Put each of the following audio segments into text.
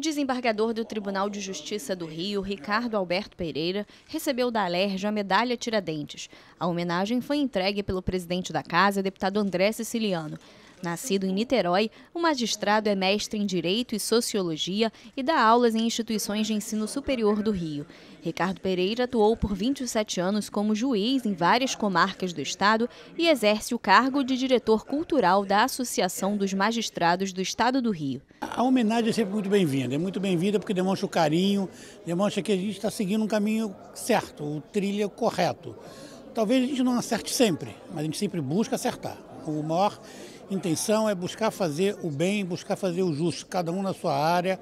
O desembargador do Tribunal de Justiça do Rio, Ricardo Alberto Pereira, recebeu da Alerj a medalha Tiradentes. A homenagem foi entregue pelo presidente da casa, deputado André Siciliano. Nascido em Niterói, o magistrado é mestre em Direito e Sociologia e dá aulas em instituições de ensino superior do Rio. Ricardo Pereira atuou por 27 anos como juiz em várias comarcas do estado e exerce o cargo de diretor cultural da Associação dos Magistrados do Estado do Rio. A homenagem é sempre muito bem-vinda, é muito bem-vinda porque demonstra o carinho, demonstra que a gente está seguindo um caminho certo, o trilho correto. Talvez a gente não acerte sempre, mas a gente sempre busca acertar. O maior intenção é buscar fazer o bem, buscar fazer o justo, cada um na sua área,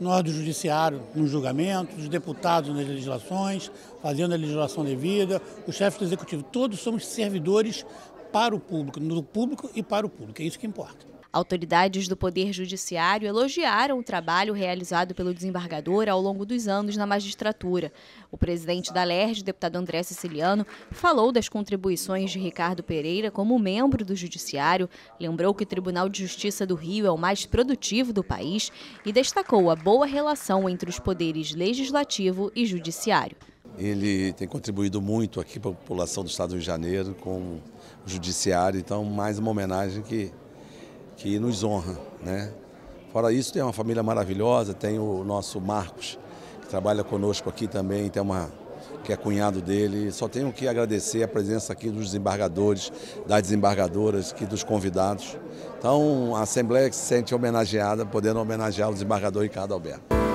nós do Judiciário nos julgamentos, os deputados nas legislações, fazendo a legislação devida, os chefes do Executivo, todos somos servidores para o público, no público e para o público, é isso que importa. Autoridades do Poder Judiciário elogiaram o trabalho realizado pelo desembargador ao longo dos anos na magistratura. O presidente da LERJ, deputado André Siciliano, falou das contribuições de Ricardo Pereira como membro do Judiciário, lembrou que o Tribunal de Justiça do Rio é o mais produtivo do país e destacou a boa relação entre os poderes legislativo e judiciário. Ele tem contribuído muito aqui para a população do Estado do Rio de Janeiro com o judiciário, então mais uma homenagem que que nos honra. Né? Fora isso, tem uma família maravilhosa, tem o nosso Marcos, que trabalha conosco aqui também, tem uma que é cunhado dele. Só tenho que agradecer a presença aqui dos desembargadores, das desembargadoras, aqui dos convidados. Então, a Assembleia se sente homenageada, podendo homenagear o desembargador Ricardo Alberto.